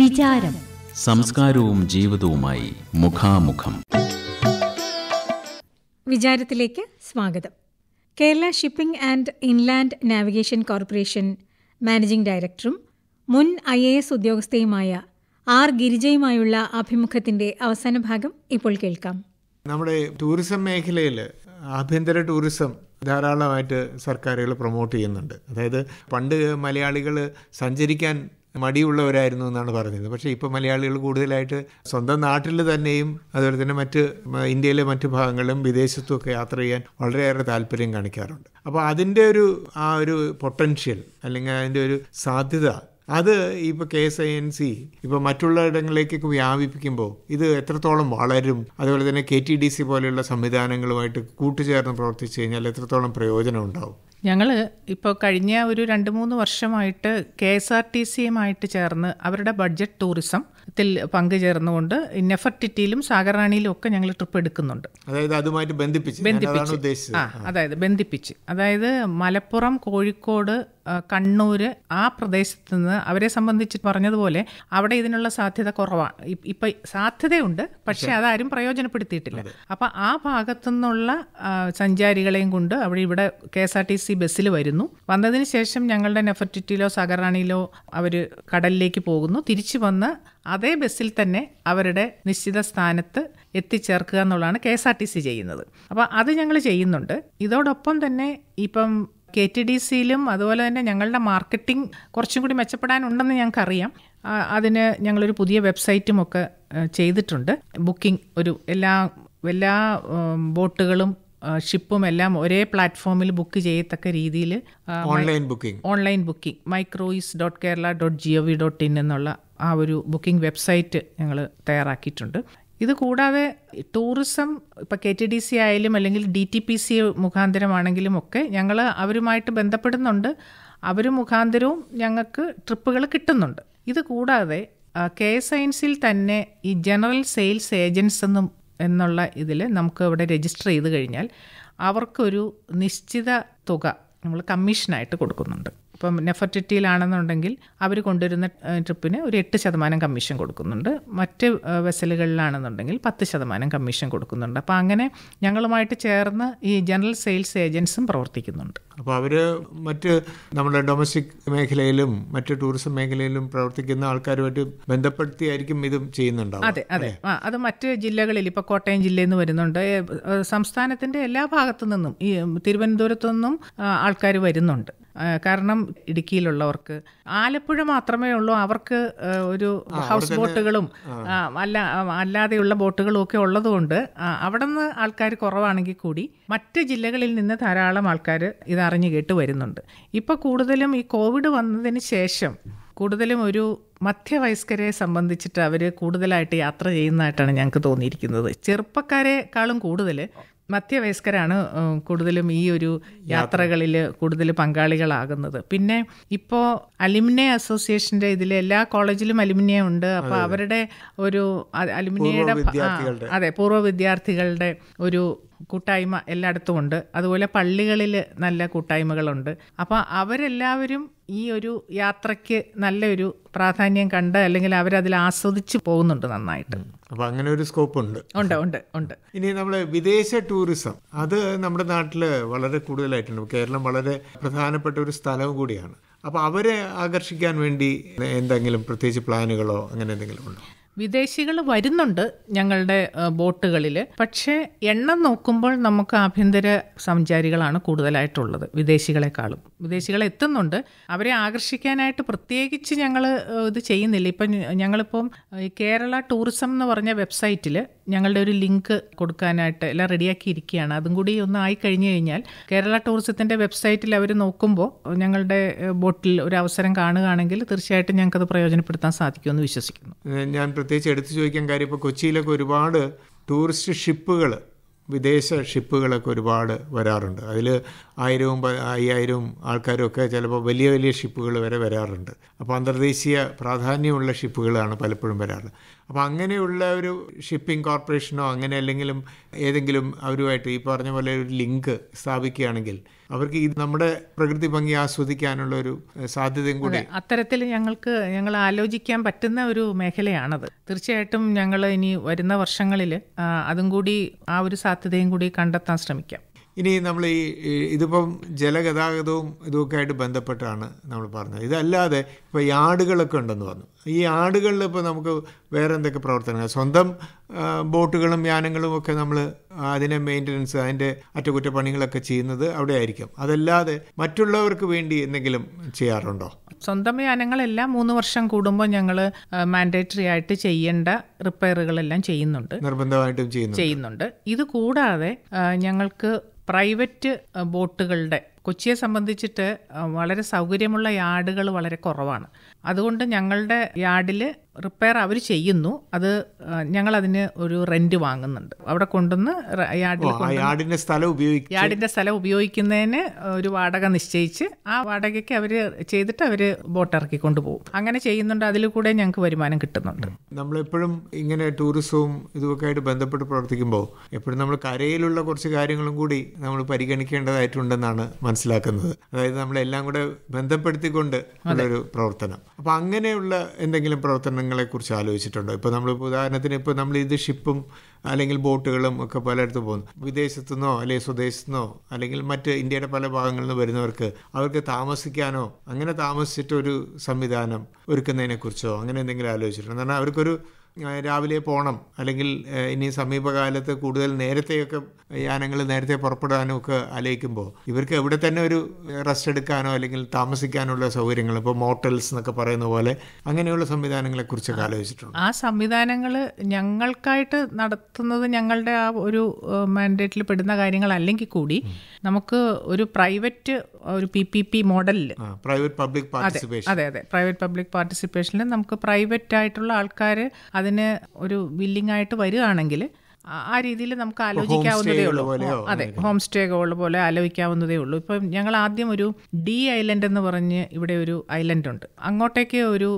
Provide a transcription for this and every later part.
വിചാരം സംസ്കാരവും ജീവിതവുമായി മുഖാമുഖം വിചാരത്തിലേക്ക് സ്വാഗതം Kerala shipping and inland navigation corporation managing ഡയറക്ടറും മുൻ ഐ എ എസ് ഉദ്യോഗസ്ഥയുമായ ആർ ഗിരിജയുമായുള്ള അഭിമുഖത്തിന്റെ അവസാന ഭാഗം ഇപ്പോൾ കേൾക്കാം നമ്മുടെ ടൂറിസം മേഖലയിൽ ആഭ്യന്തര ടൂറിസം ധാരാളമായിട്ട് സർക്കാരുകൾ പ്രൊമോട്ട് ചെയ്യുന്നുണ്ട് അതായത് പണ്ട് മലയാളികൾ സഞ്ചരിക്കാൻ മടിയുള്ളവരായിരുന്നു എന്നാണ് പറഞ്ഞത് പക്ഷേ ഇപ്പോൾ മലയാളികൾ കൂടുതലായിട്ട് സ്വന്തം നാട്ടിൽ തന്നെയും അതുപോലെ തന്നെ മറ്റ് ഇന്ത്യയിലെ മറ്റു ഭാഗങ്ങളിലും വിദേശത്തുമൊക്കെ യാത്ര ചെയ്യാൻ വളരെയേറെ താല്പര്യം കാണിക്കാറുണ്ട് അപ്പോൾ അതിൻ്റെ ഒരു ആ ഒരു പൊട്ടൻഷ്യൽ അല്ലെങ്കിൽ അതിൻ്റെ ഒരു സാധ്യത അത് ഇപ്പോൾ K S I N C ഇപ്പോൾ മറ്റുള്ള ഇടങ്ങളിലേക്കൊക്കെ വ്യാപിപ്പിക്കുമ്പോൾ ഇത് എത്രത്തോളം വളരും അതുപോലെ തന്നെ കെ ടി ഡി സി പോലെയുള്ള സംവിധാനങ്ങളുമായിട്ട് കൂട്ടുചേർന്ന് പ്രവർത്തിച്ചു കഴിഞ്ഞാൽ എത്രത്തോളം പ്രയോജനം ഉണ്ടാവും ഞങ്ങൾ ഇപ്പോൾ കഴിഞ്ഞ ഒരു രണ്ട് മൂന്ന് വർഷമായിട്ട് കെ എസ് ആർ ടി സിയുമായിട്ട് ചേർന്ന് അവരുടെ ബഡ്ജറ്റ് ടൂറിസം ത്തിൽ പങ്കുചേർന്നുകൊണ്ട് നെഫർട്ടിറ്റിയിലും സാഗറാണിയിലും ഒക്കെ ഞങ്ങൾ ട്രിപ്പ് എടുക്കുന്നുണ്ട് അതായത് അതുമായിട്ട് ബന്ധിപ്പിച്ച് ബന്ധിപ്പിച്ച് അതായത് ബന്ധിപ്പിച്ച് അതായത് മലപ്പുറം കോഴിക്കോട് കണ്ണൂര് ആ പ്രദേശത്ത് നിന്ന് അവരെ സംബന്ധിച്ച് പറഞ്ഞതുപോലെ അവിടെ ഇതിനുള്ള സാധ്യത കുറവാണ് ഇപ്പം സാധ്യതയുണ്ട് പക്ഷേ അതാരും പ്രയോജനപ്പെടുത്തിയിട്ടില്ല അപ്പം ആ ഭാഗത്തു നിന്നുള്ള സഞ്ചാരികളെയും കൊണ്ട് അവിടെ ഇവിടെ K S R T C ബസ്സിൽ വരുന്നു വന്നതിന് ശേഷം ഞങ്ങളുടെ നെഫർട്ടിറ്റിയിലോ സഗറാണിയിലോ അവർ കടലിലേക്ക് പോകുന്നു തിരിച്ചു വന്ന് അതേ ബസ്സിൽ തന്നെ അവരുടെ നിശ്ചിത സ്ഥാനത്ത് എത്തിച്ചേർക്കുക എന്നുള്ളതാണ് K S R T C ചെയ്യുന്നത് അപ്പോൾ അത് ഞങ്ങൾ ചെയ്യുന്നുണ്ട് ഇതോടൊപ്പം തന്നെ ഇപ്പം കെ ടി ഡി സിയിലും അതുപോലെ തന്നെ ഞങ്ങളുടെ മാർക്കറ്റിംഗ് കുറച്ചും കൂടി മെച്ചപ്പെടാനുണ്ടെന്ന് ഞങ്ങൾക്കറിയാം അതിന് ഞങ്ങളൊരു പുതിയ വെബ്സൈറ്റും ഒക്കെ ചെയ്തിട്ടുണ്ട് ബുക്കിംഗ് ഒരു എല്ലാ എല്ലാ ബോട്ടുകളും ഷിപ്പും എല്ലാം ഒരേ പ്ലാറ്റ്ഫോമിൽ ബുക്ക് ചെയ്യത്തക്ക രീതിയിൽ online booking online booking my cruise dot Kerala dot V dot in എന്നുള്ള ആ ഒരു ബുക്കിംഗ് വെബ്സൈറ്റ് ഞങ്ങൾ തയ്യാറാക്കിയിട്ടുണ്ട് ഇത് കൂടാതെ ടൂറിസം ഇപ്പോൾ കെ ടി ഡി സി ആയാലും അല്ലെങ്കിൽ ഡി ടി പി സി മുഖാന്തരമാണെങ്കിലും ഒക്കെ ഞങ്ങൾ അവരുമായിട്ട് ബന്ധപ്പെടുന്നുണ്ട് അവർ മുഖാന്തരവും ഞങ്ങൾക്ക് ട്രിപ്പുകൾ കിട്ടുന്നുണ്ട് ഇത് കൂടാതെ കെ എസ് സയൻസിൽ തന്നെ ഈ ജനറൽ സെയിൽസ് ഏജൻസ് എന്നും എന്നുള്ള ഇതിൽ നമുക്ക് ഇവിടെ രജിസ്റ്റർ ചെയ്ത് കഴിഞ്ഞാൽ അവർക്കൊരു നിശ്ചിത തുക നമ്മൾ കമ്മീഷനായിട്ട് കൊടുക്കുന്നുണ്ട് ഇപ്പം നെഫർട്ടിറ്റിയിലാണെന്നുണ്ടെങ്കിൽ അവർ കൊണ്ടുവരുന്ന ട്രിപ്പിന് ഒരു എട്ട് ശതമാനം കമ്മീഷൻ കൊടുക്കുന്നുണ്ട് മറ്റ് വെസലുകളിലാണെന്നുണ്ടെങ്കിൽ പത്ത് ശതമാനം കമ്മീഷൻ കൊടുക്കുന്നുണ്ട് അപ്പോൾ അങ്ങനെ ഞങ്ങളുമായിട്ട് ചേർന്ന് ഈ ജനറൽ സെയിൽസ് ഏജൻസും പ്രവർത്തിക്കുന്നുണ്ട് അപ്പോൾ അവർ മറ്റ് നമ്മുടെ ഡൊമസ്റ്റിക് മേഖലയിലും മറ്റ് ടൂറിസം മേഖലയിലും പ്രവർത്തിക്കുന്ന ആൾക്കാരുമായിട്ട് ബന്ധപ്പെടുത്തിയായിരിക്കും ഇതും ചെയ്യുന്നുണ്ട് അതെ അതെ ആ അത് മറ്റ് ജില്ലകളിൽ ഇപ്പോൾ കോട്ടയം ജില്ലയിൽ നിന്ന് വരുന്നുണ്ട് സംസ്ഥാനത്തിൻ്റെ എല്ലാ ഭാഗത്തു നിന്നും ഈ തിരുവനന്തപുരത്തു നിന്നും ആൾക്കാർ വരുന്നുണ്ട് കാരണം ഇടുക്കിയിലുള്ളവർക്ക് ആലപ്പുഴ മാത്രമേ ഉള്ളൂ അവർക്ക് ഒരു ഹൗസ് ബോട്ടുകളും അല്ല അല്ലാതെയുള്ള ബോട്ടുകളും ഒക്കെ ഉള്ളതുകൊണ്ട് അവിടെ നിന്ന് ആൾക്കാർ കുറവാണെങ്കിൽ കൂടി മറ്റ് ജില്ലകളിൽ നിന്ന് ധാരാളം ആൾക്കാർ ഇത് അറിഞ്ഞു കേട്ട് വരുന്നുണ്ട് ഇപ്പോൾ കൂടുതലും ഈ കോവിഡ് വന്നതിന് ശേഷം കൂടുതലും ഒരു മധ്യവയസ്കരെ സംബന്ധിച്ചിട്ട് അവർ കൂടുതലായിട്ട് യാത്ര ചെയ്യുന്നതായിട്ടാണ് ഞങ്ങൾക്ക് തോന്നിയിരിക്കുന്നത് ചെറുപ്പക്കാരെക്കാളും കൂടുതൽ മധ്യവയസ്കരാണ് കൂടുതലും ഈ ഒരു യാത്രകളിൽ കൂടുതൽ പങ്കാളികളാകുന്നത് പിന്നെ ഇപ്പോൾ അലുമിനെ അസോസിയേഷൻ്റെ ഇതിൽ എല്ലാ കോളേജിലും അലുമിനിയ ഉണ്ട് അപ്പോൾ അവരുടെ ഒരു അലുമിനിയുടെ അതെ പൂർവ്വ വിദ്യാർത്ഥികളുടെ ഒരു കൂട്ടായ്മ എല്ലായിടത്തും ഉണ്ട് അതുപോലെ പള്ളികളിൽ നല്ല കൂട്ടായ്മകളുണ്ട് അപ്പോൾ അവരെല്ലാവരും ഈ ഒരു യാത്രയ്ക്ക് നല്ലൊരു പ്രാധാന്യം കണ്ട് അല്ലെങ്കിൽ അവരതിൽ ആസ്വദിച്ച് പോകുന്നുണ്ട് നന്നായിട്ട് അപ്പോൾ അങ്ങനെ ഒരു സ്കോപ്പ് ഉണ്ട് ഉണ്ട് ഉണ്ട് ഉണ്ട് ഇനി നമ്മൾ വിദേശ ടൂറിസം അത് നമ്മുടെ നാട്ടിൽ വളരെ കൂടുതലായിട്ടുണ്ട് കേരളം വളരെ പ്രധാനപ്പെട്ട ഒരു സ്ഥലവും കൂടിയാണ് അപ്പോൾ അവരെ ആകർഷിക്കാൻ വേണ്ടി എന്തെങ്കിലും പ്രത്യേകിച്ച് പ്ലാനുകളോ അങ്ങനെ എന്തെങ്കിലും ഉണ്ടോ വിദേശികൾ വരുന്നുണ്ട് ഞങ്ങളുടെ ബോട്ടുകളിൽ പക്ഷേ എണ്ണം നോക്കുമ്പോൾ നമുക്ക് ആഭ്യന്തര സഞ്ചാരികളാണ് കൂടുതലായിട്ടുള്ളത് വിദേശികളെക്കാളും വിദേശികൾ എത്തുന്നുണ്ട് അവരെ ആകർഷിക്കാനായിട്ട് പ്രത്യേകിച്ച് ഞങ്ങൾ ഇത് ചെയ്യുന്നില്ല ഇപ്പം ഞങ്ങളിപ്പം കേരള ടൂറിസം എന്ന് പറഞ്ഞ വെബ്സൈറ്റിൽ ഞങ്ങളുടെ ഒരു ലിങ്ക് കൊടുക്കാനായിട്ട് എല്ലാം റെഡിയാക്കിയിരിക്കുകയാണ് അതും കൂടി ഒന്ന് ആയി കഴിഞ്ഞു കഴിഞ്ഞാൽ കേരള ടൂറിസത്തിൻ്റെ വെബ്സൈറ്റിൽ അവർ നോക്കുമ്പോൾ ഞങ്ങളുടെ ബോട്ടിൽ ഒരു അവസരം കാണുകയാണെങ്കിൽ തീർച്ചയായിട്ടും ഞങ്ങൾക്കത് പ്രയോജനപ്പെടുത്താൻ സാധിക്കുമെന്ന് വിശ്വസിക്കുന്നു ഞാൻ പ്രത്യേകിച്ച് എടുത്തു ചോദിക്കാൻ കാര്യം ഇപ്പോൾ കൊച്ചിയിലൊക്കെ ഒരുപാട് ടൂറിസ്റ്റ് ഷിപ്പുകൾ വിദേശ ഷിപ്പുകളൊക്കെ ഒരുപാട് വരാറുണ്ട് അതിൽ ആയിരവും അയ്യായിരവും ആൾക്കാരുമൊക്കെ ചിലപ്പോൾ വലിയ വലിയ ഷിപ്പുകൾ വരെ വരാറുണ്ട് അപ്പോൾ അന്തർദേശീയ പ്രാധാന്യമുള്ള ഷിപ്പുകളാണ് പലപ്പോഴും വരാറ് അപ്പോൾ അങ്ങനെയുള്ള ഒരു ഷിപ്പിംഗ് കോർപ്പറേഷനോ അങ്ങനെ അല്ലെങ്കിലും ഏതെങ്കിലും അവരുമായിട്ട് ഈ പറഞ്ഞ പോലെ ഒരു ലിങ്ക് സ്ഥാപിക്കുകയാണെങ്കിൽ അവർക്ക് ഈ നമ്മുടെ പ്രകൃതി ഭംഗി ആസ്വദിക്കാനുള്ള ഒരു സാധ്യതയും കൂടി അത്തരത്തിൽ ഞങ്ങൾക്ക് ഞങ്ങൾ ആലോചിക്കാൻ പറ്റുന്ന ഒരു മേഖലയാണത് തീർച്ചയായിട്ടും ഞങ്ങൾ ഇനി വരുന്ന വർഷങ്ങളിൽ അതും കൂടി ആ ഒരു സാധ്യതയും കൂടി കണ്ടെത്താൻ ശ്രമിക്കാം ഇനി നമ്മൾ ഈ ഇതിപ്പം ജലഗതാഗതവും ഇതുമൊക്കെ ആയിട്ട് ബന്ധപ്പെട്ടാണ് നമ്മൾ പറഞ്ഞത് ഇതല്ലാതെ ഇപ്പോൾ ഈ ആടുകളൊക്കെ ഉണ്ടെന്ന് പറഞ്ഞു ഈ ആടുകളിൽ ഇപ്പോൾ നമുക്ക് വേറെ എന്തൊക്കെ പ്രവർത്തനങ്ങൾ സ്വന്തം ബോട്ടുകളും യാനങ്ങളും ഒക്കെ നമ്മൾ അതിനെ മെയിൻ്റനൻസ് അതിൻ്റെ അറ്റകുറ്റപ്പണികളൊക്കെ ചെയ്യുന്നത് അവിടെ ആയിരിക്കും അതല്ലാതെ മറ്റുള്ളവർക്ക് വേണ്ടി എന്തെങ്കിലും ചെയ്യാറുണ്ടോ സ്വന്തം യാനങ്ങളെല്ലാം മൂന്ന് വർഷം കൂടുമ്പോൾ ഞങ്ങൾ മാൻഡേറ്ററി ആയിട്ട് ചെയ്യേണ്ട റിപ്പയറുകളെല്ലാം ചെയ്യുന്നുണ്ട് നിർബന്ധമായിട്ടും ചെയ്യുന്നുണ്ട് ഇത് കൂടാതെ ഞങ്ങൾക്ക് പ്രൈവറ്റ് ബോട്ടുകളുടെ കൊച്ചിയെ സംബന്ധിച്ചിട്ട് വളരെ സൗകര്യമുള്ള യാർഡുകൾ വളരെ കുറവാണ് അതുകൊണ്ട് ഞങ്ങളുടെ യാർഡിൽ റിപ്പയർ അവർ ചെയ്യുന്നു അത് ഞങ്ങൾ അതിന് ഒരു റെന്റ് വാങ്ങുന്നുണ്ട് അവിടെ കൊണ്ടുവന്ന് യാർഡിന്റെ സ്ഥലം ഉപയോഗിക്കും യാർഡിന്റെ സ്ഥലം ഉപയോഗിക്കുന്നതിന് ഒരു വാടക നിശ്ചയിച്ച് ആ വാടകയ്ക്ക് അവർ ചെയ്തിട്ട് അവർ ബോട്ട് ഇറക്കി കൊണ്ടുപോകും അങ്ങനെ ചെയ്യുന്നുണ്ട് അതിൽ കൂടെ ഞങ്ങൾക്ക് വരുമാനം കിട്ടുന്നുണ്ട് നമ്മളെപ്പോഴും ഇങ്ങനെ ടൂറിസവും ഇതുമൊക്കെ ആയിട്ട് ബന്ധപ്പെട്ട് പ്രവർത്തിക്കുമ്പോൾ എപ്പോഴും നമ്മൾ കരയിലുള്ള കുറച്ച് കാര്യങ്ങളും കൂടി നമ്മൾ പരിഗണിക്കേണ്ടതായിട്ടുണ്ടെന്നാണ് മനസ്സിലാക്കുന്നത് അതായത് നമ്മളെല്ലാം കൂടെ ബന്ധപ്പെടുത്തിക്കൊണ്ട് ഉള്ളൊരു പ്രവർത്തനം അപ്പോൾ അങ്ങനെയുള്ള എന്തെങ്കിലും പ്രവർത്തനങ്ങളെ കുറിച്ച് ആലോചിച്ചിട്ടുണ്ടോ ഇപ്പോൾ നമ്മൾ ഉദാഹരണത്തിന് ഇപ്പോൾ നമ്മൾ ഇത് ഷിപ്പും അല്ലെങ്കിൽ ബോട്ടുകളും ഒക്കെ പലയിടത്ത് പോകുന്നു വിദേശത്തുനിന്നോ അല്ലെങ്കിൽ സ്വദേശത്തുനിന്നോ അല്ലെങ്കിൽ മറ്റ് ഇന്ത്യയുടെ പല ഭാഗങ്ങളിൽ നിന്ന് വരുന്നവർക്ക് അവർക്ക് താമസിക്കാനോ അങ്ങനെ താമസിച്ചിട്ടൊരു ഒരു സംവിധാനം ഒരുക്കുന്നതിനെക്കുറിച്ചോ അങ്ങനെ എന്തെങ്കിലും ആലോചിച്ചിട്ടുണ്ടോ കാരണം അവർക്കൊരു രാവിലെ പോകണം അല്ലെങ്കിൽ ഇനി സമീപകാലത്ത് കൂടുതൽ നേരത്തെയൊക്കെ യാനങ്ങൾ നേരത്തെ പുറപ്പെടാനും ഒക്കെ ആലോചിക്കുമ്പോൾ ഇവർക്ക് എവിടെ തന്നെ ഒരു റെസ്റ്റ് എടുക്കാനോ അല്ലെങ്കിൽ താമസിക്കാനുള്ള സൗകര്യങ്ങൾ ഇപ്പോൾ മോട്ടൽസ് എന്നൊക്കെ പറയുന്ന പോലെ അങ്ങനെയുള്ള സംവിധാനങ്ങളെ കുറിച്ചൊക്കെ ആലോചിച്ചിട്ടുണ്ട് ആ സംവിധാനങ്ങൾ ഞങ്ങൾക്കായിട്ട് നടത്തുന്നത് ഞങ്ങളുടെ ആ ഒരു മാൻഡേറ്റിൽ പെടുന്ന കാര്യങ്ങൾ അല്ലെങ്കിൽ കൂടി നമുക്ക് ഒരു പ്രൈവറ്റ് ഒരു പി പി പി മോഡലിൽ പ്രൈവറ്റ് പബ്ലിക് പാർട്ടിസിപ്പേഷൻ അതെ അതെ പ്രൈവറ്റ് പബ്ലിക് പാർട്ടിസിപ്പേഷനിൽ നമുക്ക് പ്രൈവറ്റ് ആയിട്ടുള്ള ആൾക്കാർ അത് അതിന് ഒരു ബില്ലിംഗ് ആയിട്ട് വരികയാണെങ്കിൽ ആ രീതിയിൽ നമുക്ക് ആലോചിക്കാവുന്നതേ ഉള്ളൂ അതെ ഹോം സ്റ്റേകൾ പോലെ ആലോചിക്കാവുന്നതേ ഉള്ളൂ ഇപ്പം ഞങ്ങൾ ആദ്യം ഒരു ഡി ഐലൻഡ് എന്ന് പറഞ്ഞ് ഇവിടെ ഒരു ഐലൻഡ് ഉണ്ട് അങ്ങോട്ടേക്ക് ഒരു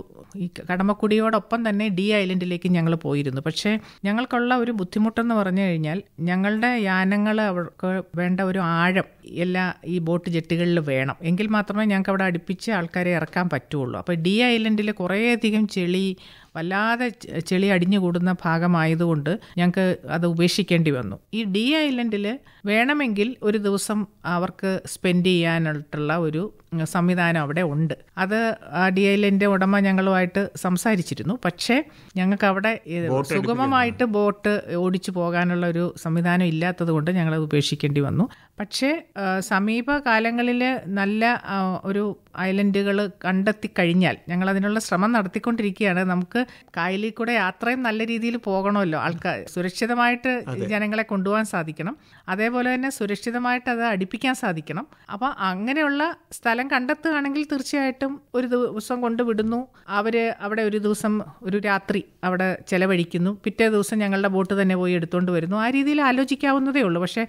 ഈ കടമക്കുടിയോടൊപ്പം തന്നെ ഡി ഐലൻഡിലേക്ക് ഞങ്ങൾ പോയിരുന്നു പക്ഷേ ഞങ്ങൾക്കുള്ള ഒരു ബുദ്ധിമുട്ടെന്ന് പറഞ്ഞു കഴിഞ്ഞാൽ ഞങ്ങളുടെ യാനങ്ങൾ അവർക്ക് വേണ്ട ഒരു ആഴം എല്ലാ ഈ ബോട്ട് ജെട്ടികളിൽ വേണം എങ്കിൽ മാത്രമേ ഞങ്ങൾക്ക് അവിടെ അടുപ്പിച്ച് ആൾക്കാരെ ഇറക്കാൻ പറ്റുള്ളൂ അപ്പോൾ ഡി ഐലൻഡിൽ കുറേയധികം ചെളി വല്ലാതെ ചെളി കൂടുന്ന ഭാഗമായതുകൊണ്ട് ഞങ്ങൾക്ക് അത് ഉപേക്ഷിക്കേണ്ടി വന്നു ഈ ഡി ഐലൻഡിൽ വേണമെങ്കിൽ ഒരു ദിവസം അവർക്ക് സ്പെൻഡ് ചെയ്യാനായിട്ടുള്ള ഒരു സംവിധാനം അവിടെ ഉണ്ട് അത് ഡി ഐലൻ്റെ ഉടമ ഞങ്ങളുമായിട്ട് സംസാരിച്ചിരുന്നു പക്ഷേ ഞങ്ങൾക്ക് അവിടെ സുഗമമായിട്ട് ബോട്ട് ഓടിച്ചു പോകാനുള്ള ഒരു സംവിധാനം ഇല്ലാത്തത് കൊണ്ട് ഞങ്ങളത് ഉപേക്ഷിക്കേണ്ടി വന്നു പക്ഷേ സമീപകാലങ്ങളിൽ നല്ല ഒരു ഐലൻഡുകൾ കണ്ടെത്തി കഴിഞ്ഞാൽ ഞങ്ങൾ അതിനുള്ള ശ്രമം നടത്തിക്കൊണ്ടിരിക്കുകയാണ് നമുക്ക് കായലിൽ കൂടെ യാത്രയും നല്ല രീതിയിൽ പോകണമല്ലോ ആൾക്കാർ സുരക്ഷിതമായിട്ട് ജനങ്ങളെ കൊണ്ടുപോകാൻ സാധിക്കണം അതേപോലെ അതുപോലെ തന്നെ സുരക്ഷിതമായിട്ട് അത് അടുപ്പിക്കാൻ സാധിക്കണം അപ്പോൾ അങ്ങനെയുള്ള സ്ഥലം കണ്ടെത്തുകയാണെങ്കിൽ തീർച്ചയായിട്ടും ഒരു ദിവസം കൊണ്ട് വിടുന്നു അവർ അവിടെ ഒരു ദിവസം ഒരു രാത്രി അവിടെ ചെലവഴിക്കുന്നു പിറ്റേ ദിവസം ഞങ്ങളുടെ ബോട്ട് തന്നെ പോയി എടുത്തുകൊണ്ട് വരുന്നു ആ രീതിയിൽ ആലോചിക്കാവുന്നതേ ഉള്ളൂ പക്ഷേ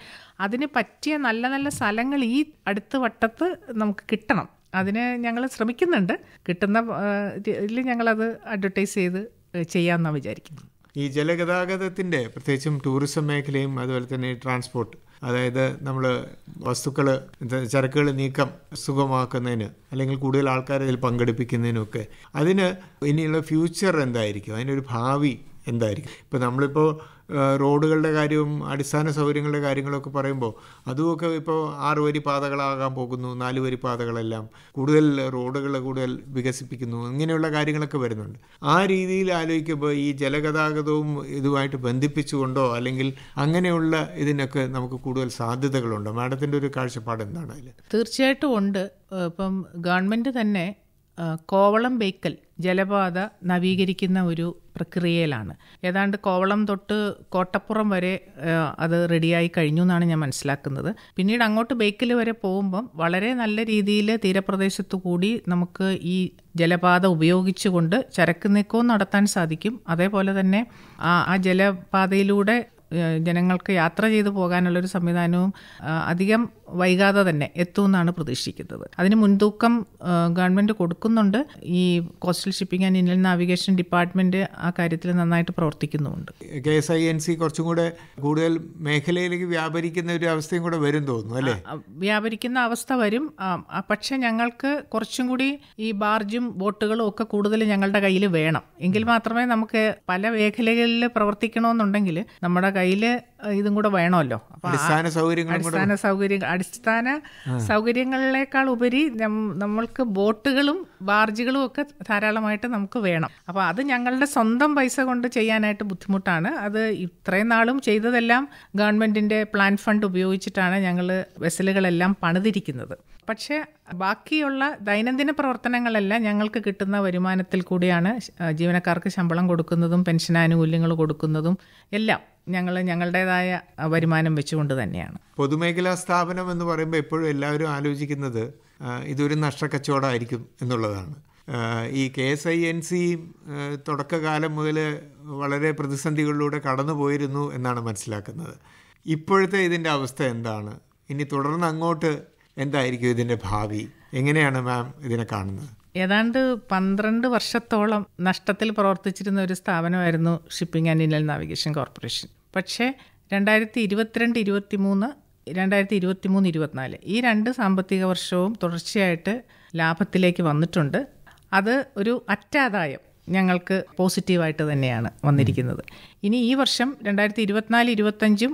അതിന് പറ്റിയ നല്ല നല്ല സ്ഥലങ്ങൾ ഈ അടുത്ത വട്ടത്ത് നമുക്ക് കിട്ടണം അതിന് ഞങ്ങൾ ശ്രമിക്കുന്നുണ്ട് കിട്ടുന്ന ഞങ്ങളത് അഡ്വർടൈസ് ചെയ്ത് ചെയ്യാമെന്നാണ് വിചാരിക്കുന്നത് ഈ ജലഗതാഗതത്തിൻ്റെ പ്രത്യേകിച്ചും ടൂറിസം മേഖലയും അതുപോലെ തന്നെ ട്രാൻസ്പോർട്ട് അതായത് നമ്മൾ വസ്തുക്കൾ ചരക്കുകൾ നീക്കം സുഗമാക്കുന്നതിന് അല്ലെങ്കിൽ കൂടുതൽ ആൾക്കാരെ ഇതിൽ പങ്കെടുപ്പിക്കുന്നതിനൊക്കെ അതിന് ഇനിയുള്ള ഫ്യൂച്ചർ എന്തായിരിക്കും അതിനൊരു ഭാവി എന്തായിരിക്കും ഇപ്പോൾ നമ്മളിപ്പോൾ റോഡുകളുടെ കാര്യവും അടിസ്ഥാന സൗകര്യങ്ങളുടെ കാര്യങ്ങളൊക്കെ പറയുമ്പോൾ അതുമൊക്കെ ഇപ്പോൾ ആറ് വരി പാതകളാകാൻ പോകുന്നു നാല് വരി പാതകളെല്ലാം കൂടുതൽ റോഡുകൾ കൂടുതൽ വികസിപ്പിക്കുന്നു ഇങ്ങനെയുള്ള കാര്യങ്ങളൊക്കെ വരുന്നുണ്ട് ആ രീതിയിൽ ആലോചിക്കുമ്പോൾ ഈ ജലഗതാഗതവും ഇതുമായിട്ട് ബന്ധിപ്പിച്ചുകൊണ്ടോ അല്ലെങ്കിൽ അങ്ങനെയുള്ള ഇതിനൊക്കെ നമുക്ക് കൂടുതൽ സാധ്യതകളുണ്ടോ മാഡത്തിൻ്റെ ഒരു കാഴ്ചപ്പാട് എന്താണ് അതിൽ തീർച്ചയായിട്ടും ഉണ്ട് ഇപ്പം ഗവൺമെൻറ് തന്നെ കോവളം ബേക്കൽ ജലപാത നവീകരിക്കുന്ന ഒരു പ്രക്രിയയിലാണ് ഏതാണ്ട് കോവളം തൊട്ട് കോട്ടപ്പുറം വരെ അത് റെഡിയായി കഴിഞ്ഞു എന്നാണ് ഞാൻ മനസ്സിലാക്കുന്നത് പിന്നീട് അങ്ങോട്ട് ബേക്കൽ വരെ പോകുമ്പം വളരെ നല്ല രീതിയിൽ തീരപ്രദേശത്തു കൂടി നമുക്ക് ഈ ജലപാത ഉപയോഗിച്ചുകൊണ്ട് ചരക്ക് നീക്കവും നടത്താൻ സാധിക്കും അതേപോലെ തന്നെ ആ ജലപാതയിലൂടെ ജനങ്ങൾക്ക് യാത്ര ചെയ്തു പോകാനുള്ളൊരു സംവിധാനവും അധികം വൈകാതെ തന്നെ എത്തുമെന്നാണ് പ്രതീക്ഷിക്കുന്നത് അതിന് മുൻതൂക്കം ഗവൺമെൻറ് കൊടുക്കുന്നുണ്ട് ഈ coastal shipping and Indian navigation department ആ കാര്യത്തിൽ നന്നായിട്ട് പ്രവർത്തിക്കുന്നുമുണ്ട് K S I N C കുറച്ചും കൂടെ കൂടുതൽ മേഖലയിലേക്ക് വ്യാപരിക്കുന്ന ഒരു അവസ്ഥയും കൂടെ വരും തോന്നുന്നു അല്ലേ വ്യാപരിക്കുന്ന അവസ്ഥ വരും പക്ഷെ ഞങ്ങൾക്ക് കുറച്ചും കൂടി ഈ ബാർജും ബോട്ടുകളും ഒക്കെ കൂടുതൽ ഞങ്ങളുടെ കയ്യിൽ വേണം എങ്കിൽ മാത്രമേ നമുക്ക് പല മേഖലകളിൽ പ്രവർത്തിക്കണമെന്നുണ്ടെങ്കിൽ നമ്മുടെ കയ്യിൽ ഇതും കൂടെ വേണമല്ലോ അടിസ്ഥാന സൗകര്യങ്ങൾ അടിസ്ഥാന സൗകര്യം അടിസ്ഥാന സൗകര്യങ്ങളിലേക്കാൾ ഉപരി നമ്മൾക്ക് ബോട്ടുകളും ബാർജുകളും ഒക്കെ ധാരാളമായിട്ട് നമുക്ക് വേണം അപ്പോൾ അത് ഞങ്ങളുടെ സ്വന്തം പൈസ കൊണ്ട് ചെയ്യാനായിട്ട് ബുദ്ധിമുട്ടാണ് അത് ഇത്രയും നാളും ചെയ്തതെല്ലാം ഗവൺമെൻറ്റിൻ്റെ പ്ലാൻ ഫണ്ട് ഉപയോഗിച്ചിട്ടാണ് ഞങ്ങൾ വെസലുകളെല്ലാം പണിതിരിക്കുന്നത് പക്ഷേ ബാക്കിയുള്ള ദൈനംദിന പ്രവർത്തനങ്ങളെല്ലാം ഞങ്ങൾക്ക് കിട്ടുന്ന വരുമാനത്തിൽ കൂടിയാണ് ജീവനക്കാർക്ക് ശമ്പളം കൊടുക്കുന്നതും പെൻഷൻ ആനുകൂല്യങ്ങൾ കൊടുക്കുന്നതും എല്ലാം ഞങ്ങൾ ഞങ്ങളുടേതായ വരുമാനം വെച്ചുകൊണ്ട് തന്നെയാണ് പൊതുമേഖലാ സ്ഥാപനം എന്ന് പറയുമ്പോൾ എപ്പോഴും എല്ലാവരും ആലോചിക്കുന്നത് ഇതൊരു നഷ്ടക്കച്ചവടമായിരിക്കും എന്നുള്ളതാണ് ഈ K S I N C തുടക്കകാലം മുതൽ വളരെ പ്രതിസന്ധികളിലൂടെ കടന്നു പോയിരുന്നു എന്നാണ് മനസ്സിലാക്കുന്നത് ഇപ്പോഴത്തെ ഇതിൻ്റെ അവസ്ഥ എന്താണ് ഇനി തുടർന്ന് അങ്ങോട്ട് എന്തായിരിക്കും ഇതിൻ്റെ ഭാവി എങ്ങനെയാണ് മാം ഇതിനെ കാണുന്നത് ഏതാണ്ട് പന്ത്രണ്ട് വർഷത്തോളം നഷ്ടത്തിൽ പ്രവർത്തിച്ചിരുന്ന ഒരു സ്ഥാപനമായിരുന്നു shipping and inland navigation corporation പക്ഷേ രണ്ടായിരത്തി ഇരുപത്തിരണ്ട് ഇരുപത്തി മൂന്ന് രണ്ടായിരത്തി ഇരുപത്തി മൂന്ന് ഇരുപത്തിനാല് ഈ രണ്ട് സാമ്പത്തിക വർഷവും തുടർച്ചയായിട്ട് ലാഭത്തിലേക്ക് വന്നിട്ടുണ്ട് അത് ഒരു അറ്റാദായം ഞങ്ങൾക്ക് പോസിറ്റീവായിട്ട് തന്നെയാണ് വന്നിരിക്കുന്നത് ഇനി ഈ വർഷം രണ്ടായിരത്തി ഇരുപത്തിനാല് ഇരുപത്തഞ്ചും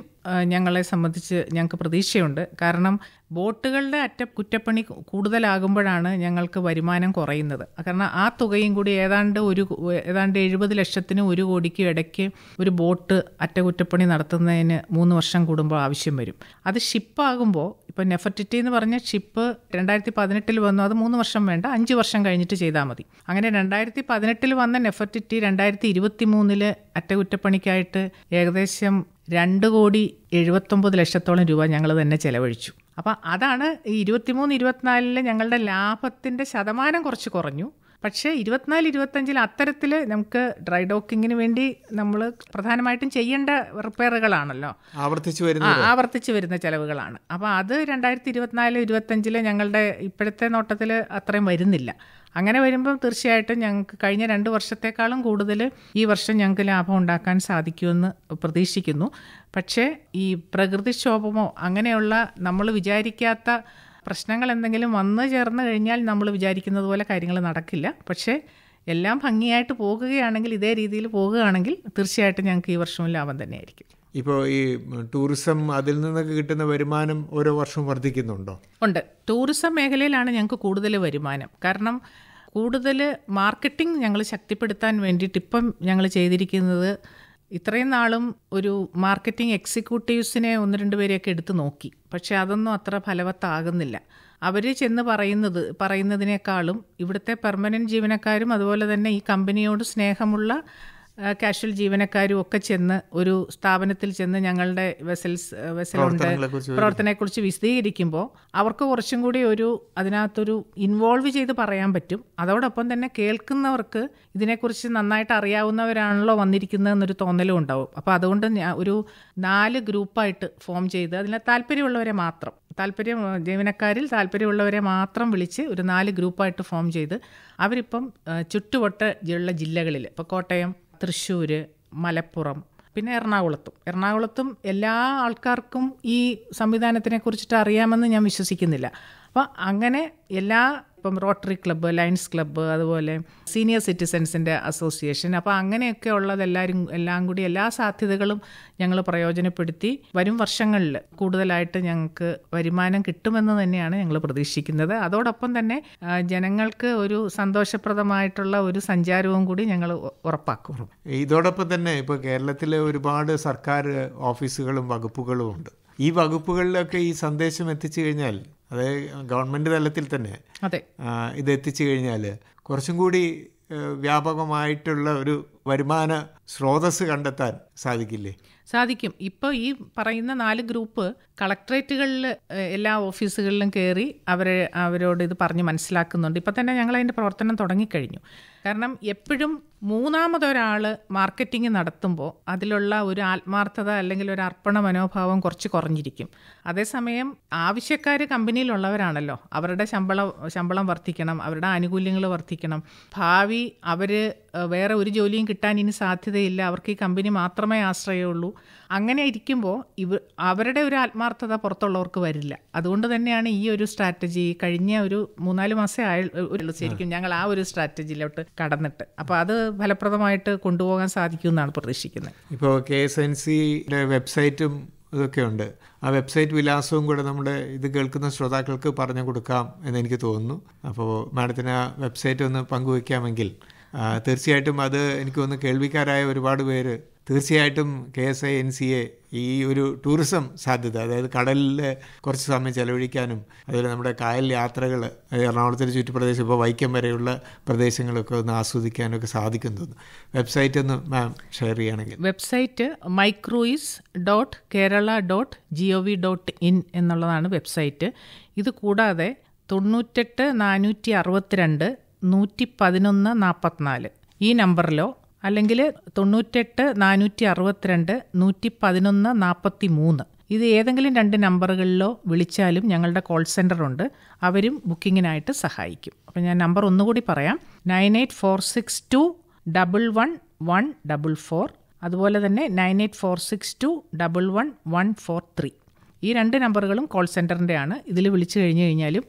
ഞങ്ങളെ സംബന്ധിച്ച് ഞങ്ങൾക്ക് പ്രതീക്ഷയുണ്ട് കാരണം ബോട്ടുകളുടെ അറ്റ കുറ്റപ്പണി കൂടുതലാകുമ്പോഴാണ് ഞങ്ങൾക്ക് വരുമാനം കുറയുന്നത് കാരണം ആ തുകയും കൂടി ഏതാണ്ട് ഒരു ഏതാണ്ട് എഴുപത് ലക്ഷത്തിന് ഒരു കോടിക്ക് ഇടയ്ക്ക് ഒരു ബോട്ട് അറ്റകുറ്റപ്പണി നടത്തുന്നതിന് മൂന്ന് വർഷം കൂടുമ്പോൾ ആവശ്യം വരും അത് ഷിപ്പാകുമ്പോൾ ഇപ്പോൾ നെഫർട്ടിറ്റി എന്ന് പറഞ്ഞ ഷിപ്പ് രണ്ടായിരത്തി പതിനെട്ടിൽ വന്നു അത് മൂന്ന് വർഷം വേണ്ട അഞ്ച് വർഷം കഴിഞ്ഞിട്ട് ചെയ്താൽ മതി അങ്ങനെ രണ്ടായിരത്തി പതിനെട്ടിൽ വന്ന നെഫർട്ടിറ്റി രണ്ടായിരത്തി ഇരുപത്തി മൂന്നില് അറ്റകുറ്റപ്പണിക്കായിട്ട് ഏകദേശം രണ്ട് കോടി എഴുപത്തൊമ്പത് ലക്ഷത്തോളം രൂപ ഞങ്ങൾ തന്നെ ചെലവഴിച്ചു അപ്പം അതാണ് ഈ ഇരുപത്തിമൂന്ന് ഇരുപത്തിനാലിൽ ഞങ്ങളുടെ ലാഭത്തിൻ്റെ ശതമാനം കുറച്ച് കുറഞ്ഞു പക്ഷേ ഇരുപത്തിനാല് ഇരുപത്തഞ്ചിൽ അത്തരത്തിൽ നമുക്ക് ഡ്രൈ ഡോക്കിങ്ങിന് വേണ്ടി നമ്മൾ പ്രധാനമായിട്ടും ചെയ്യേണ്ട റിപ്പയറുകളാണല്ലോ ആവർത്തിച്ചു വരുന്ന ആവർത്തിച്ചു വരുന്ന ചിലവുകളാണ് അപ്പോൾ അത് രണ്ടായിരത്തി ഇരുപത്തിനാല് ഇരുപത്തഞ്ചിൽ ഞങ്ങളുടെ ഇപ്പോഴത്തെ നോട്ടത്തിൽ അത്രയും വരുന്നില്ല അങ്ങനെ വരുമ്പം തീർച്ചയായിട്ടും ഞങ്ങൾക്ക് കഴിഞ്ഞ രണ്ട് വർഷത്തെക്കാളും കൂടുതൽ ഈ വർഷം ഞങ്ങൾക്ക് ലാഭം ഉണ്ടാക്കാൻ സാധിക്കുമെന്ന് പ്രതീക്ഷിക്കുന്നു പക്ഷേ ഈ പ്രകൃതിക്ഷോഭമോ അങ്ങനെയുള്ള നമ്മൾ വിചാരിക്കാത്ത പ്രശ്നങ്ങൾ എന്തെങ്കിലും വന്നു ചേർന്ന് കഴിഞ്ഞാൽ നമ്മൾ വിചാരിക്കുന്നത് പോലെ കാര്യങ്ങൾ നടക്കില്ല പക്ഷേ എല്ലാം ഭംഗിയായിട്ട് പോകുകയാണെങ്കിൽ ഇതേ രീതിയിൽ പോകുകയാണെങ്കിൽ തീർച്ചയായിട്ടും ഞങ്ങൾക്ക് ഈ വർഷവും ലാഭം തന്നെയായിരിക്കും ഇപ്പോൾ ഈ ടൂറിസം അതിൽ നിന്നൊക്കെ കിട്ടുന്ന വരുമാനം ഓരോ വർഷവും വർദ്ധിക്കുന്നുണ്ടോ ഉണ്ട് ടൂറിസം മേഖലയിലാണ് ഞങ്ങൾക്ക് കൂടുതൽ വരുമാനം കാരണം കൂടുതൽ മാർക്കറ്റിംഗ് ഞങ്ങൾ ശക്തിപ്പെടുത്താൻ വേണ്ടിയിട്ട് ഇപ്പം ഞങ്ങൾ ചെയ്തിരിക്കുന്നത് ഇത്രയും നാളും ഒരു മാർക്കറ്റിംഗ് എക്സിക്യൂട്ടീവ്സിനെ ഒന്ന് രണ്ട് പേരെയൊക്കെ എടുത്ത് നോക്കി പക്ഷേ അതൊന്നും അത്ര ഫലവത്താകുന്നില്ല അവർ ചെന്ന് പറയുന്നത് പറയുന്നതിനേക്കാളും ഇവിടുത്തെ പെർമനൻറ്റ് ജീവനക്കാരും അതുപോലെ തന്നെ ഈ കമ്പനിയോട് സ്നേഹമുള്ള കാഷ്വൽ ജീവനക്കാരും ഒക്കെ ചെന്ന് ഒരു സ്ഥാപനത്തിൽ ചെന്ന് ഞങ്ങളുടെ വെസൽസ് വെസലുണ്ട് പ്രവർത്തനത്തെക്കുറിച്ച് വിശദീകരിക്കുമ്പോൾ അവർക്ക് കുറച്ചും കൂടി ഒരു അതിനകത്തൊരു ഇൻവോൾവ് ചെയ്ത് പറയാൻ പറ്റും അതോടൊപ്പം തന്നെ കേൾക്കുന്നവർക്ക് ഇതിനെക്കുറിച്ച് നന്നായിട്ട് അറിയാവുന്നവരാണല്ലോ വന്നിരിക്കുന്നത് എന്നൊരു തോന്നലും ഉണ്ടാവും അപ്പോൾ അതുകൊണ്ട് ഒരു നാല് ഗ്രൂപ്പായിട്ട് ഫോം ചെയ്ത് അതിനെ താല്പര്യമുള്ളവരെ മാത്രം താല്പര്യം ജീവനക്കാരിൽ താല്പര്യമുള്ളവരെ മാത്രം വിളിച്ച് ഒരു നാല് ഗ്രൂപ്പായിട്ട് ഫോം ചെയ്ത് അവരിപ്പം ചുറ്റുവട്ട ഉള്ള ജില്ലകളിൽ ഇപ്പോൾ കോട്ടയം തൃശ്ശൂർ മലപ്പുറം പിന്നെ എറണാകുളത്തും എറണാകുളത്തും എല്ലാ ആൾക്കാർക്കും ഈ സംവിധാനത്തിനെ കുറിച്ചിട്ട് അറിയാമെന്ന് ഞാൻ വിശ്വസിക്കുന്നില്ല അപ്പോൾ അങ്ങനെ എല്ലാ ഇപ്പം റോട്ടറി ക്ലബ്ബ് ലയൺസ് ക്ലബ്ബ് അതുപോലെ സീനിയർ സിറ്റിസൻസിൻ്റെ അസോസിയേഷൻ അപ്പോൾ അങ്ങനെയൊക്കെ ഉള്ളതെല്ലാവരും എല്ലാം കൂടി എല്ലാ സാധ്യതകളും ഞങ്ങൾ പ്രയോജനപ്പെടുത്തി വരും വർഷങ്ങളിൽ കൂടുതലായിട്ട് ഞങ്ങൾക്ക് വരുമാനം കിട്ടുമെന്ന് തന്നെയാണ് ഞങ്ങൾ പ്രതീക്ഷിക്കുന്നത് അതോടൊപ്പം തന്നെ ജനങ്ങൾക്ക് ഒരു സന്തോഷപ്രദമായിട്ടുള്ള ഒരു സഞ്ചാരവും കൂടി ഞങ്ങൾ ഉറപ്പാക്കും ഇതോടൊപ്പം തന്നെ ഇപ്പോൾ കേരളത്തിലെ ഒരുപാട് സർക്കാർ ഓഫീസുകളും വകുപ്പുകളും ഉണ്ട് ഈ വകുപ്പുകളിലൊക്കെ ഈ സന്ദേശം എത്തിച്ചു കഴിഞ്ഞാൽ അതായത് ഗവൺമെന്റ് തലത്തിൽ തന്നെ ഇത് എത്തിച്ചു കഴിഞ്ഞാൽ കുറച്ചും കൂടി വ്യാപകമായിട്ടുള്ള ഒരു വരുമാന സ്രോതസ് കണ്ടെത്താൻ സാധിക്കില്ലേ സാധിക്കും ഇപ്പോൾ ഈ പറയുന്ന നാല് ഗ്രൂപ്പ് കളക്ട്രേറ്റുകളിൽ എല്ലാ ഓഫീസുകളിലും കയറി അവരെ അവരോട് ഇത് പറഞ്ഞ് മനസ്സിലാക്കുന്നുണ്ട് ഇപ്പം തന്നെ ഞങ്ങൾ അതിൻ്റെ പ്രവർത്തനം തുടങ്ങിക്കഴിഞ്ഞു കാരണം എപ്പോഴും മൂന്നാമതൊരാൾ മാർക്കറ്റിംഗ് നടത്തുമ്പോൾ അതിലുള്ള ഒരു ആത്മാർത്ഥത അല്ലെങ്കിൽ ഒരു അർപ്പണ മനോഭാവം കുറച്ച് കുറഞ്ഞിരിക്കും അതേസമയം ആവശ്യക്കാർ കമ്പനിയിലുള്ളവരാണല്ലോ അവരുടെ ശമ്പളം ശമ്പളം വർദ്ധിക്കണം അവരുടെ ആനുകൂല്യങ്ങൾ വർദ്ധിക്കണം ഭാവി അവർ വേറെ ഒരു ജോലിയും കിട്ടാൻ ഇനി സാധ്യത സാധ്യതയില്ല അവർക്ക് ഈ കമ്പനി മാത്രമേ ആശ്രയമുള്ളൂ അങ്ങനെ ഇരിക്കുമ്പോൾ ഇവ അവരുടെ ഒരു ആത്മാർത്ഥത പുറത്തുള്ളവർക്ക് വരില്ല അതുകൊണ്ട് തന്നെയാണ് ഈ ഒരു സ്ട്രാറ്റജി കഴിഞ്ഞ ഒരു മൂന്നാല് മാസം ആയുള്ളൂ ശരിക്കും ഞങ്ങൾ ആ ഒരു സ്ട്രാറ്റജിയിലോട്ട് കടന്നിട്ട് അപ്പോൾ അത് ഫലപ്രദമായിട്ട് കൊണ്ടുപോകാൻ എന്നാണ് പ്രതീക്ഷിക്കുന്നത് ഇപ്പോൾ കെ എസ് എൻ സിയുടെ വെബ്സൈറ്റും ഇതൊക്കെ ഉണ്ട് ആ വെബ്സൈറ്റ് വിലാസവും കൂടെ നമ്മുടെ ഇത് കേൾക്കുന്ന ശ്രോതാക്കൾക്ക് പറഞ്ഞു കൊടുക്കാം എന്ന് എനിക്ക് തോന്നുന്നു അപ്പോൾ മാഡത്തിന് ആ വെബ്സൈറ്റ് ഒന്ന് പങ്കുവയ്ക്കാമെങ്കിൽ തീർച്ചയായിട്ടും അത് എനിക്ക് എനിക്കൊന്ന് കേൾവിക്കാരായ ഒരുപാട് പേര് തീർച്ചയായിട്ടും K S I N C എ ഈ ഒരു ടൂറിസം സാധ്യത അതായത് കടലിൽ കുറച്ച് സമയം ചെലവഴിക്കാനും അതുപോലെ നമ്മുടെ കായൽ യാത്രകൾ എറണാകുളത്തിൻ്റെ ചുറ്റുപ്രദേശം ഇപ്പോൾ വൈക്കം വരെയുള്ള പ്രദേശങ്ങളൊക്കെ ഒന്ന് ആസ്വദിക്കാനൊക്കെ സാധിക്കുന്നു വെബ്സൈറ്റ് ഒന്ന് മാം ഷെയർ ചെയ്യുകയാണെങ്കിൽ website my cruise dot Kerala dot G O V dot in എന്നുള്ളതാണ് വെബ്സൈറ്റ് ഇത് കൂടാതെ തൊണ്ണൂറ്റെട്ട് നാനൂറ്റി അറുപത്തിരണ്ട് നൂറ്റി പതിനൊന്ന് നാൽപ്പത്തിനാല് ഈ നമ്പറിലോ അല്ലെങ്കിൽ തൊണ്ണൂറ്റെട്ട് നാനൂറ്റി അറുപത്തിരണ്ട് നൂറ്റി പതിനൊന്ന് നാൽപ്പത്തി മൂന്ന് ഇത് ഏതെങ്കിലും രണ്ട് നമ്പറുകളിലോ വിളിച്ചാലും ഞങ്ങളുടെ കോൾ സെൻ്റർ ഉണ്ട് അവരും ബുക്കിങ്ങിനായിട്ട് സഹായിക്കും അപ്പോൾ ഞാൻ നമ്പർ ഒന്നുകൂടി പറയാം nine eight four six two double one one double four അതുപോലെ തന്നെ nine eight four six two double one one four three ഈ രണ്ട് നമ്പറുകളും കോൾ സെൻറ്ററിൻ്റെ ആണ് ഇതിൽ വിളിച്ചു കഴിഞ്ഞു കഴിഞ്ഞാലും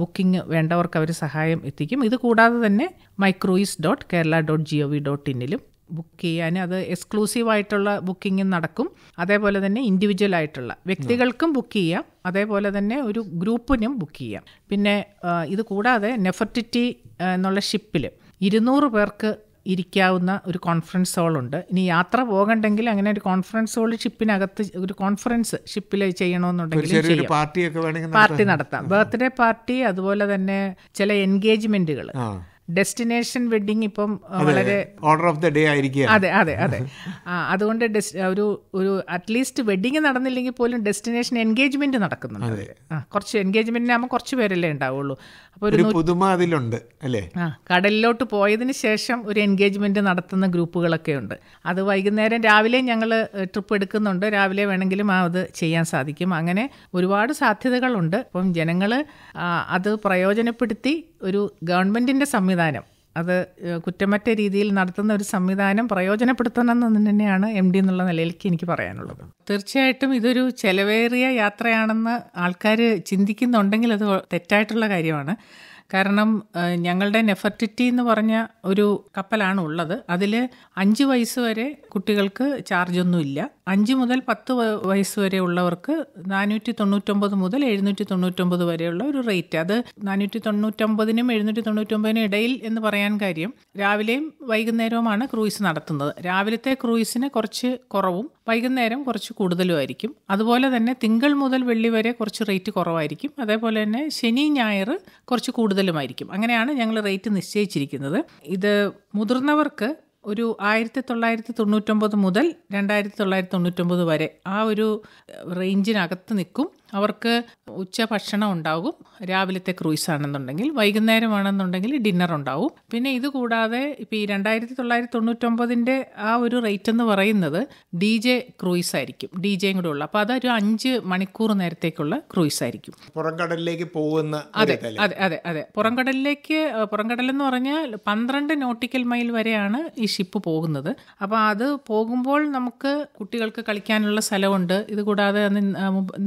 ബുക്കിംഗ് വേണ്ടവർക്ക് അവർ സഹായം എത്തിക്കും ഇത് കൂടാതെ തന്നെ my cruise dot Kerala dot G O V dot ഇന്നിലും ബുക്ക് ചെയ്യാൻ അത് എക്സ്ക്ലൂസീവ് ആയിട്ടുള്ള ബുക്കിംഗ് നടക്കും അതേപോലെ തന്നെ ഇൻഡിവിജ്വൽ ആയിട്ടുള്ള വ്യക്തികൾക്കും ബുക്ക് ചെയ്യാം അതേപോലെ തന്നെ ഒരു ഗ്രൂപ്പിനും ബുക്ക് ചെയ്യാം പിന്നെ ഇത് കൂടാതെ നെഫർട്ടിറ്റി എന്നുള്ള ഷിപ്പിൽ ഇരുന്നൂറ് പേർക്ക് ഇരിക്കാവുന്ന ഒരു കോൺഫറൻസ് ഹോളുണ്ട് ഇനി യാത്ര പോകണ്ടെങ്കിൽ അങ്ങനെ ഒരു കോൺഫറൻസ് ഹോൾ ഷിപ്പിനകത്ത് ഒരു കോൺഫറൻസ് ഷിപ്പിൽ ചെയ്യണമെന്നുണ്ടെങ്കിൽ പാർട്ടി നടത്താം ബർത്ത്ഡേ പാർട്ടി അതുപോലെ തന്നെ ചില എൻഗേജ്മെന്റുകൾ ഡെസ്റ്റിനേഷൻ വെഡ്ഡിങ് ഇപ്പം വളരെ ഓർഡർ ഓഫ് ദ ഡേ ആയിരിക്കും അതെ അതെ അതെ അതുകൊണ്ട് ഒരു ഒരു അറ്റ്ലീസ്റ്റ് വെഡ്ഡിങ് നടന്നില്ലെങ്കിൽ പോലും ഡെസ്റ്റിനേഷൻ എൻഗേജ്മെന്റ് നടക്കുന്നുണ്ട് കുറച്ച് എൻഗേജ്മെന്റിനാകുമ്പോൾ കുറച്ച് പേരല്ലേ ഉണ്ടാവുള്ളൂ അപ്പൊ ഒരു പുതുമ അതിലുണ്ട് അല്ലേ കടലിലോട്ട് പോയതിന് ശേഷം ഒരു എൻഗേജ്മെന്റ് നടത്തുന്ന ഗ്രൂപ്പുകളൊക്കെ ഉണ്ട് അത് വൈകുന്നേരം രാവിലെ ഞങ്ങൾ ട്രിപ്പ് എടുക്കുന്നുണ്ട് രാവിലെ വേണമെങ്കിലും അത് ചെയ്യാൻ സാധിക്കും അങ്ങനെ ഒരുപാട് സാധ്യതകളുണ്ട് അപ്പം ജനങ്ങൾ അത് പ്രയോജനപ്പെടുത്തി ഒരു ഗവൺമെൻറ്റിൻ്റെ സംവിധാനം അത് കുറ്റമറ്റ രീതിയിൽ നടത്തുന്ന ഒരു സംവിധാനം പ്രയോജനപ്പെടുത്തണം എന്ന് തന്നെയാണ് എം ഡി എന്നുള്ള നിലയിലേക്ക് എനിക്ക് പറയാനുള്ളത് തീർച്ചയായിട്ടും ഇതൊരു ചെലവേറിയ യാത്രയാണെന്ന് ആൾക്കാർ ചിന്തിക്കുന്നുണ്ടെങ്കിൽ അത് തെറ്റായിട്ടുള്ള കാര്യമാണ് കാരണം ഞങ്ങളുടെ നെഫർട്ടിറ്റി എന്ന് പറഞ്ഞ ഒരു കപ്പലാണ് ഉള്ളത് അതിൽ അഞ്ച് വയസ്സ് വരെ കുട്ടികൾക്ക് ചാർജൊന്നുമില്ല അഞ്ച് മുതൽ പത്ത് വയസ്സ് വരെ ഉള്ളവർക്ക് നാനൂറ്റി തൊണ്ണൂറ്റൊമ്പത് മുതൽ എഴുന്നൂറ്റി തൊണ്ണൂറ്റൊമ്പത് വരെയുള്ള ഒരു റേറ്റ് അത് നാനൂറ്റി തൊണ്ണൂറ്റൊമ്പതിനും എഴുന്നൂറ്റി തൊണ്ണൂറ്റൊമ്പതിനും ഇടയിൽ എന്ന് പറയാൻ കാര്യം രാവിലെയും വൈകുന്നേരവുമാണ് ക്രൂയിസ് നടത്തുന്നത് രാവിലത്തെ ക്രൂയിസിന് കുറച്ച് കുറവും വൈകുന്നേരം കുറച്ച് കൂടുതലുമായിരിക്കും അതുപോലെ തന്നെ തിങ്കൾ മുതൽ വെള്ളി വരെ കുറച്ച് റേറ്റ് കുറവായിരിക്കും അതേപോലെ തന്നെ ശനി ഞായർ കുറച്ച് കൂടുതലുമായിരിക്കും അങ്ങനെയാണ് ഞങ്ങൾ റേറ്റ് നിശ്ചയിച്ചിരിക്കുന്നത് ഇത് മുതിർന്നവർക്ക് ഒരു ആയിരത്തി തൊള്ളായിരത്തി തൊണ്ണൂറ്റൊമ്പത് മുതൽ രണ്ടായിരത്തി തൊള്ളായിരത്തി തൊണ്ണൂറ്റൊമ്പത് വരെ ആ ഒരു റേഞ്ചിനകത്ത് നിൽക്കും അവർക്ക് ഉച്ച ഭക്ഷണം ഉണ്ടാകും രാവിലത്തെ ക്രൂയിസ് ആണെന്നുണ്ടെങ്കിൽ വൈകുന്നേരമാണെന്നുണ്ടെങ്കിൽ ഡിന്നർ ഉണ്ടാവും പിന്നെ ഇത് കൂടാതെ ഇപ്പോൾ ഈ രണ്ടായിരത്തി തൊള്ളായിരത്തി തൊണ്ണൂറ്റൊമ്പതിൻ്റെ ആ ഒരു റേറ്റ് എന്ന് പറയുന്നത് ഡി ജെ ക്രൂയിസ് ആയിരിക്കും ഡി ജെയും കൂടെ ഉള്ള അപ്പോൾ അതൊരു അഞ്ച് മണിക്കൂർ നേരത്തേക്കുള്ള ക്രൂയിസ് ആയിരിക്കും പുറംകടലിലേക്ക് പോകുന്ന അതെ അതെ അതെ അതെ പുറംകടലിലേക്ക് പുറംകടലെന്ന് പറഞ്ഞാൽ പന്ത്രണ്ട് നോട്ടിക്കൽ മൈൽ വരെയാണ് ഈ ഷിപ്പ് പോകുന്നത് അപ്പോൾ അത് പോകുമ്പോൾ നമുക്ക് കുട്ടികൾക്ക് കളിക്കാനുള്ള സ്ഥലമുണ്ട് ഇത് കൂടാതെ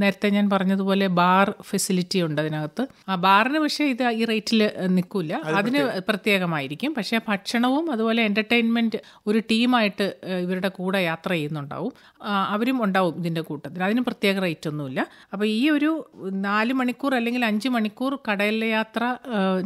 നേരത്തെ ഞാൻ പറഞ്ഞതുപോലെ ബാർ ഫെസിലിറ്റി ഉണ്ട് അതിനകത്ത് ആ ബാറിന് പക്ഷേ ഇത് ഈ റേറ്റിൽ നിൽക്കില്ല അതിന് പ്രത്യേകമായിരിക്കും പക്ഷേ ഭക്ഷണവും അതുപോലെ എൻ്റർടൈൻമെൻറ്റ് ഒരു ടീമായിട്ട് ഇവരുടെ കൂടെ യാത്ര ചെയ്യുന്നുണ്ടാവും അവരും ഉണ്ടാവും ഇതിൻ്റെ കൂട്ടത്തിൽ അതിന് പ്രത്യേക റേറ്റ് ഒന്നുമില്ല അപ്പോൾ ഈ ഒരു നാല് മണിക്കൂർ അല്ലെങ്കിൽ അഞ്ച് മണിക്കൂർ കടലിലെ യാത്ര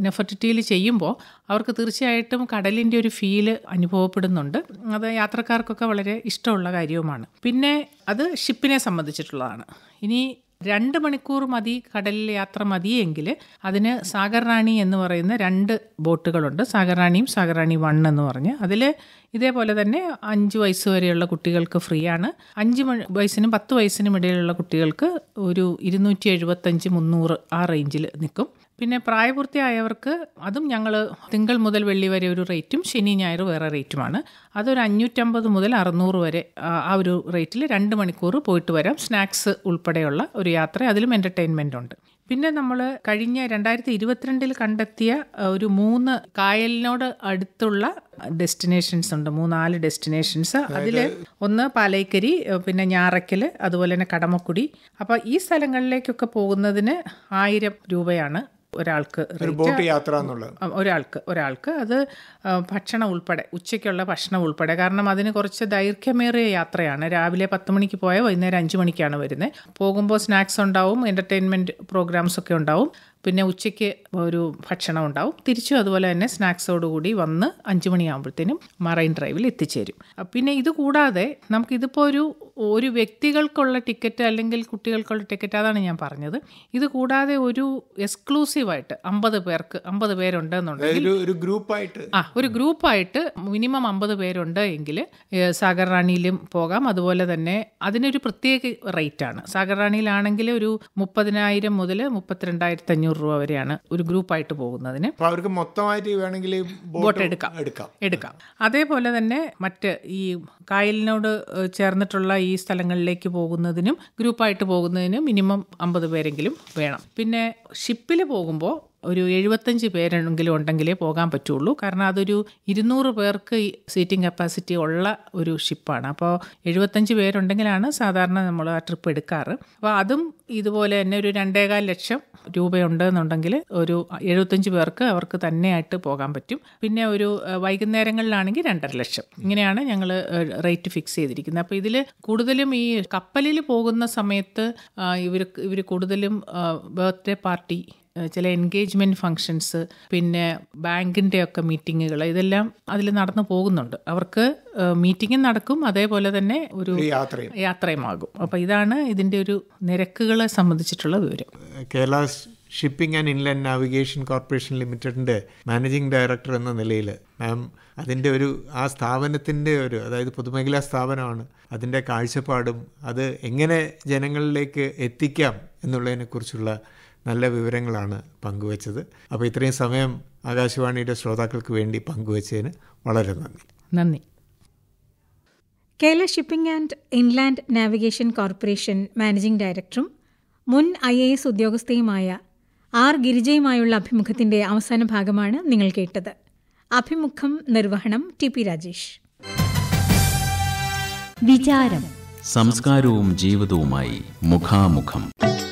നെഫർട്ടിറ്റിയിൽ ചെയ്യുമ്പോൾ അവർക്ക് തീർച്ചയായിട്ടും കടലിൻ്റെ ഒരു ഫീല് അനുഭവപ്പെടുന്നുണ്ട് അത് യാത്രക്കാർക്കൊക്കെ വളരെ ഇഷ്ടമുള്ള കാര്യവുമാണ് പിന്നെ അത് ഷിപ്പിനെ സംബന്ധിച്ചിട്ടുള്ളതാണ് ഇനി രണ്ട് മണിക്കൂർ മതി കടലിൽ യാത്ര മതിയെങ്കിൽ അതിന് റാണി എന്ന് പറയുന്ന രണ്ട് ബോട്ടുകളുണ്ട് സാഗർ റാണി വൺ എന്ന് പറഞ്ഞ് അതിൽ ഇതേപോലെ തന്നെ അഞ്ച് വയസ്സ് വരെയുള്ള കുട്ടികൾക്ക് ഫ്രീ ആണ് അഞ്ച് വയസ്സിനും പത്ത് വയസ്സിനും ഇടയിലുള്ള കുട്ടികൾക്ക് ഒരു ഇരുന്നൂറ്റി എഴുപത്തഞ്ച് മുന്നൂറ് ആ റേഞ്ചിൽ നിൽക്കും പിന്നെ പ്രായപൂർത്തിയായവർക്ക് അതും ഞങ്ങൾ തിങ്കൾ മുതൽ വെള്ളി വരെ ഒരു റേറ്റും ശനി ഞായർ വേറെ റേറ്റുമാണ് അതൊരു അഞ്ഞൂറ്റമ്പത് മുതൽ അറുന്നൂറ് വരെ ആ ഒരു റേറ്റിൽ രണ്ട് മണിക്കൂർ പോയിട്ട് വരാം സ്നാക്സ് ഉൾപ്പെടെയുള്ള ഒരു യാത്ര അതിലും എൻ്റർടൈൻമെൻ്റ് ഉണ്ട് പിന്നെ നമ്മൾ കഴിഞ്ഞ രണ്ടായിരത്തി ഇരുപത്തിരണ്ടിൽ കണ്ടെത്തിയ ഒരു മൂന്ന് കായലിനോട് അടുത്തുള്ള ഡെസ്റ്റിനേഷൻസ് ഉണ്ട് മൂന്നാല് ഡെസ്റ്റിനേഷൻസ് അതിൽ ഒന്ന് പാലൈക്കരി പിന്നെ ഞാറയ്ക്കൽ അതുപോലെ തന്നെ കടമക്കുടി അപ്പോൾ ഈ സ്ഥലങ്ങളിലേക്കൊക്കെ പോകുന്നതിന് ആയിരം രൂപയാണ് ഒരാൾക്ക് ബോട്ട് യാത്ര എന്നുള്ളത് ഒരാൾക്ക് ഒരാൾക്ക് അത് ഭക്ഷണം ഉൾപ്പെടെ ഉച്ചയ്ക്കുള്ള ഭക്ഷണം ഉൾപ്പെടെ കാരണം അതിന് കുറച്ച് ദൈർഘ്യമേറിയ യാത്രയാണ് രാവിലെ പത്ത് മണിക്ക് പോയാൽ വൈകുന്നേരം അഞ്ച് മണിക്കാണ് വരുന്നത് പോകുമ്പോൾ സ്നാക്സ് ഉണ്ടാവും എൻ്റർടൈൻമെൻറ്റ് പ്രോഗ്രാംസ് ഒക്കെ ഉണ്ടാവും പിന്നെ ഉച്ചയ്ക്ക് ഒരു ഭക്ഷണം ഉണ്ടാവും തിരിച്ചും അതുപോലെ തന്നെ സ്നാക്സോടുകൂടി വന്ന് അഞ്ച് മണിയാകുമ്പോഴത്തേനും മറൈൻ ഡ്രൈവിൽ എത്തിച്ചേരും പിന്നെ ഇത് കൂടാതെ നമുക്കിതിപ്പോൾ ഒരു ഒരു വ്യക്തികൾക്കുള്ള ടിക്കറ്റ് അല്ലെങ്കിൽ കുട്ടികൾക്കുള്ള ടിക്കറ്റ് അതാണ് ഞാൻ പറഞ്ഞത് ഇത് കൂടാതെ ഒരു എക്സ്ക്ലൂസീവായിട്ട് അമ്പത് പേർക്ക് അമ്പത് പേരുണ്ട് എന്നുണ്ടെങ്കിൽ ഒരു ആ ഒരു ഗ്രൂപ്പായിട്ട് മിനിമം അമ്പത് പേരുണ്ട് എങ്കിൽ സാഗർ റാണിയിലും പോകാം അതുപോലെ തന്നെ അതിനൊരു പ്രത്യേക റേറ്റ് ആണ് സാഗർ റാണിയിലാണെങ്കിൽ ഒരു മുപ്പതിനായിരം മുതൽ മുപ്പത്തിരണ്ടായിരത്തി അഞ്ഞൂറ് രൂപ വരെയാണ് ഒരു ഗ്രൂപ്പായിട്ട് പോകുന്നതിന് അവർക്ക് മൊത്തമായിട്ട് വേണമെങ്കിൽ ബോട്ട് എടുക്കാം എടുക്കാം എടുക്കാം അതേപോലെ തന്നെ മറ്റ് ഈ കായലിനോട് ചേർന്നിട്ടുള്ള ഈ സ്ഥലങ്ങളിലേക്ക് പോകുന്നതിനും ഗ്രൂപ്പായിട്ട് പോകുന്നതിനും മിനിമം അമ്പത് പേരെങ്കിലും വേണം പിന്നെ ഷിപ്പിൽ പോകുമ്പോൾ ഒരു എഴുപത്തഞ്ച് പേരെങ്കിലും ഉണ്ടെങ്കിലേ പോകാൻ പറ്റുള്ളൂ കാരണം അതൊരു ഇരുന്നൂറ് പേർക്ക് സീറ്റിംഗ് കപ്പാസിറ്റി ഉള്ള ഒരു ഷിപ്പാണ് അപ്പോൾ എഴുപത്തഞ്ച് പേരുണ്ടെങ്കിലാണ് സാധാരണ നമ്മൾ ആ ട്രിപ്പ് എടുക്കാറ് അപ്പോൾ അതും ഇതുപോലെ തന്നെ ഒരു രണ്ടേകാൽ ലക്ഷം രൂപയുണ്ടെന്നുണ്ടെങ്കിൽ ഒരു എഴുപത്തഞ്ച് പേർക്ക് അവർക്ക് തന്നെയായിട്ട് പോകാൻ പറ്റും പിന്നെ ഒരു വൈകുന്നേരങ്ങളിലാണെങ്കിൽ രണ്ടര ലക്ഷം ഇങ്ങനെയാണ് ഞങ്ങൾ റേറ്റ് ഫിക്സ് ചെയ്തിരിക്കുന്നത് അപ്പോൾ ഇതിൽ കൂടുതലും ഈ കപ്പലിൽ പോകുന്ന സമയത്ത് ഇവർ ഇവർ കൂടുതലും ബർത്ത്ഡേ പാർട്ടി ചില എൻഗേജ്മെൻറ്റ് ഫങ്ഷൻസ് പിന്നെ ബാങ്കിൻ്റെ ഒക്കെ മീറ്റിങ്ങുകൾ ഇതെല്ലാം അതിൽ നടന്നു പോകുന്നുണ്ട് അവർക്ക് മീറ്റിങ്ങും നടക്കും അതേപോലെ തന്നെ ഒരു യാത്രയും ആകും അപ്പോൾ ഇതാണ് ഇതിൻ്റെ ഒരു നിരക്കുകളെ സംബന്ധിച്ചിട്ടുള്ള വിവരം Kerala shipping and inland navigation corporation ലിമിറ്റഡിൻ്റെ മാനേജിംഗ് ഡയറക്ടർ എന്ന നിലയിൽ മാം അതിൻ്റെ ഒരു ആ സ്ഥാപനത്തിൻ്റെ ഒരു അതായത് പൊതുമേഖലാ സ്ഥാപനമാണ് അതിൻ്റെ കാഴ്ചപ്പാടും അത് എങ്ങനെ ജനങ്ങളിലേക്ക് എത്തിക്കാം എന്നുള്ളതിനെക്കുറിച്ചുള്ള നല്ല വിവരങ്ങളാണ് പങ്കുവച്ചത് അപ്പോൾ ഇത്രയും സമയം ആകാശവാണിയുടെ ശ്രോതാക്കൾക്ക് വേണ്ടി പങ്കുവച്ചതിന് വളരെ നന്ദി നന്ദി Kerala shipping and inland navigation corporation managing ഡയറക്ടറും മുൻ ഐ എ എസ് ഉദ്യോഗസ്ഥയുമായ ആർ ഗിരിജയുമായുള്ള അഭിമുഖത്തിന്റെ അവസാന ഭാഗമാണ് നിങ്ങൾ കേട്ടത് അഭിമുഖം നിർവഹണം ടി പി രാജേഷ് സംസ്കാരവും ജീവിതവുമായി മുഖാമുഖം